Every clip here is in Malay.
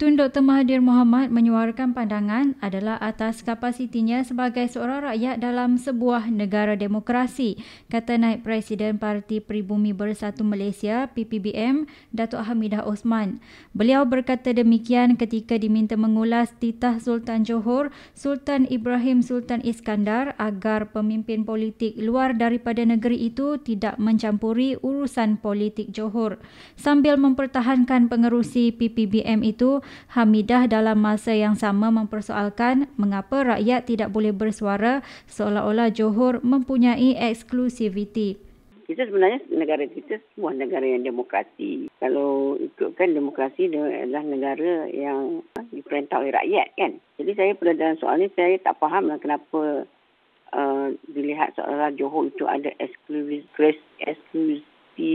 Tun Dr. Mahathir Mohamad menyuarakan pandangan adalah atas kapasitinya sebagai seorang rakyat dalam sebuah negara demokrasi, kata Naib Presiden Parti Peribumi Bersatu Malaysia PPBM Datuk Hamidah Osman. Beliau berkata demikian ketika diminta mengulas titah Sultan Johor, Sultan Ibrahim Sultan Iskandar agar pemimpin politik luar daripada negeri itu tidak mencampuri urusan politik Johor. Sambil mempertahankan pengerusi PPBM itu, Hamidah dalam masa yang sama mempersoalkan mengapa rakyat tidak boleh bersuara seolah-olah Johor mempunyai eksklusiviti. Kita sebenarnya negara kita semua negara yang demokrasi. Kalau ikutkan demokrasi adalah negara yang diperintah oleh rakyat kan. Jadi saya pada dalam soal ini saya tak faham lah kenapa uh, dilihat seolah-olah Johor itu ada eksklusif, eksklusif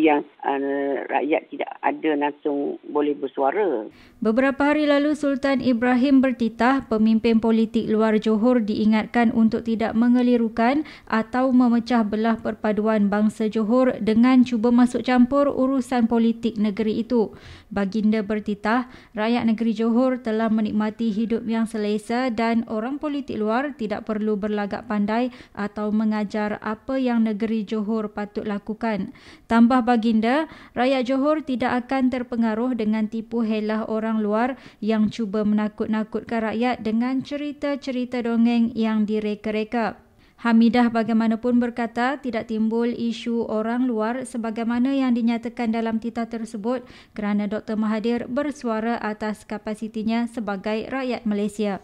yang uh, rakyat tidak ada langsung boleh bersuara. Beberapa hari lalu Sultan Ibrahim bertitah pemimpin politik luar Johor diingatkan untuk tidak mengelirukan atau memecah belah perpaduan bangsa Johor dengan cuba masuk campur urusan politik negeri itu. Baginda bertitah, rakyat negeri Johor telah menikmati hidup yang selesa dan orang politik luar tidak perlu berlagak pandai atau mengajar apa yang negeri Johor patut lakukan. Tambah bagi baginda, rakyat Johor tidak akan terpengaruh dengan tipu helah orang luar yang cuba menakut-nakutkan rakyat dengan cerita-cerita dongeng yang direka-reka. Hamidah bagaimanapun berkata tidak timbul isu orang luar sebagaimana yang dinyatakan dalam titah tersebut kerana Dr. Mahathir bersuara atas kapasitinya sebagai rakyat Malaysia.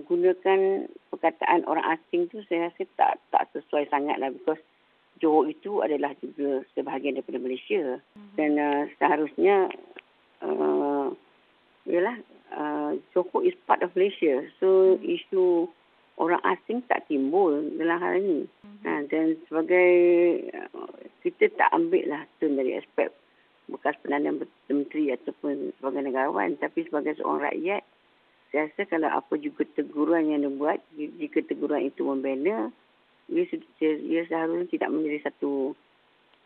Menggunakan perkataan orang asing tu saya rasa tak tak sesuai sangatlah because Johor itu adalah juga sebahagian daripada Malaysia hmm. dan uh, seharusnya uh, ialah uh, Johor is part of Malaysia so hmm. isu orang asing tak timbul dalam hal ini uh, hmm. ha, dan sebagai uh, kita tak ambil lah tu dari aspek bekas penanda Menteri ataupun sebagai negarawan tapi sebagai seorang rakyat saya rasa kalau apa juga teguran yang dia buat jika teguran itu membina ia, ia seharusnya tidak menjadi satu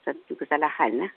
satu kesalahan lah.